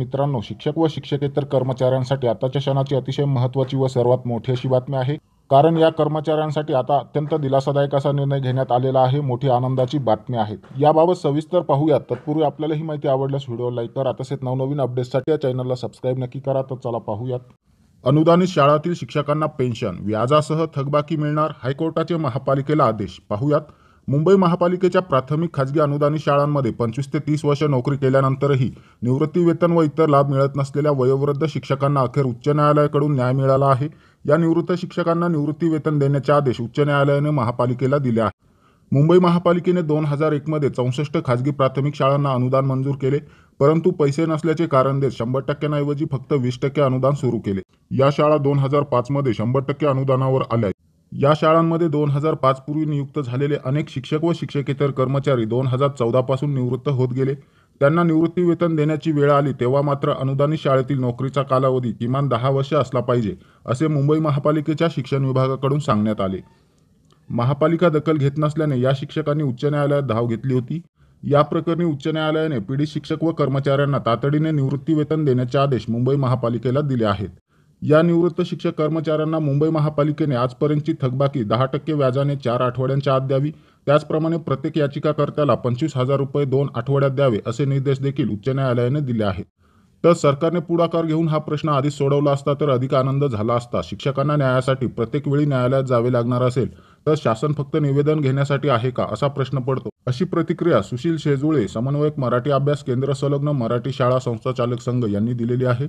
मित्रांनो शिक्षक व शिक्षकेतर कर्मचाऱ्यांसाठी आताच्या क्षणाची अतिशय महत्त्वाची व सर्वात मोठी अशी बातमी आहे कारण या कर्मचाऱ्यांसाठी आता अत्यंत दिलासादायक असा निर्णय घेण्यात आलेला आहे मोठी आनंदाची बातमी आहे याबाबत सविस्तर पाहूया तत्पूर्वी आपल्याला ही माहिती आवडल्यास व्हिडिओ लाईक करा तसेच नवनवीन अपडेट्ससाठी या चॅनलला सबस्क्राईब नक्की करा तर चला पाहूयात अनुदानित शाळातील शिक्षकांना पेन्शन व्याजासह थकबाकी मिळणार हायकोर्टाचे महापालिकेला आदेश पाहूयात मुंबई महापालिकेच्या प्राथमिक खाजगी अनुदानित शाळांमध्ये पंचवीस ते तीस वर्ष नोकरी केल्यानंतरही निवृत्तीवेतन व इतर लाभ मिळत नसलेल्या वयोवृद्ध शिक्षकांना अखेर उच्च न्यायालयाकडून न्याय मिळाला आहे या निवृत्त शिक्षकांना निवृत्तीवेतन देण्याचे आदेश उच्च न्यायालयाने महापालिकेला दिले आहे मुंबई महापालिकेने दोन हजार एकमध्ये चौसष्ट खाजगी प्राथमिक शाळांना अनुदान मंजूर केले परंतु पैसे नसल्याचे कारण देत शंभर टक्क्यांऐवजी फक्त वीस टक्के अनुदान सुरू केले या शाळा दोन हजार पाचमध्ये शंभर टक्के अनुदानावर आल्या या शाळांमध्ये दोन हजार पाच पूर्वी नियुक्त झालेले अनेक शिक्षक व शिक्षकेतर कर्मचारी दोन हजार चौदापासून निवृत्त होत गेले त्यांना निवृत्ती वेतन देण्याची वेळ आली तेव्हा मात्र अनुदानित शाळेतील नोकरीचा कालावधी किमान दहा वर्ष असला पाहिजे असे मुंबई महापालिकेच्या शिक्षण विभागाकडून सांगण्यात आले महापालिका दखल घेत नसल्याने या शिक्षकांनी उच्च न्यायालयात धाव घेतली होती या प्रकरणी उच्च न्यायालयाने पीडित शिक्षक व कर्मचाऱ्यांना तातडीने निवृत्ती वेतन देण्याचे आदेश मुंबई महापालिकेला दिले आहेत या निवृत्त शिक्षक कर्मचाऱ्यांना मुंबई महापालिकेने आजपर्यंतची थकबाकी दहा टक्के व्याजाने चार आठवड्यांच्या आत द्यावी त्याचप्रमाणे प्रत्येक याचिकाकर्त्याला पंचवीस हजार रुपये दोन आठवड्यात द्यावे असे निर्देश देखील उच्च न्यायालयाने दिले आहेत तर सरकारने पुढाकार घेऊन हा प्रश्न आधीच सोडवला असता तर अधिक आनंद झाला असता शिक्षकांना न्यायासाठी प्रत्येक वेळी न्यायालयात जावे लागणार असेल तर शासन फक्त निवेदन घेण्यासाठी आहे का असा प्रश्न पडतो अशी प्रतिक्रिया सुशील शेजुळे समन्वयक मराठी अभ्यास केंद्र संलग्न मराठी शाळा संस्था चालक संघ यांनी दिलेली आहे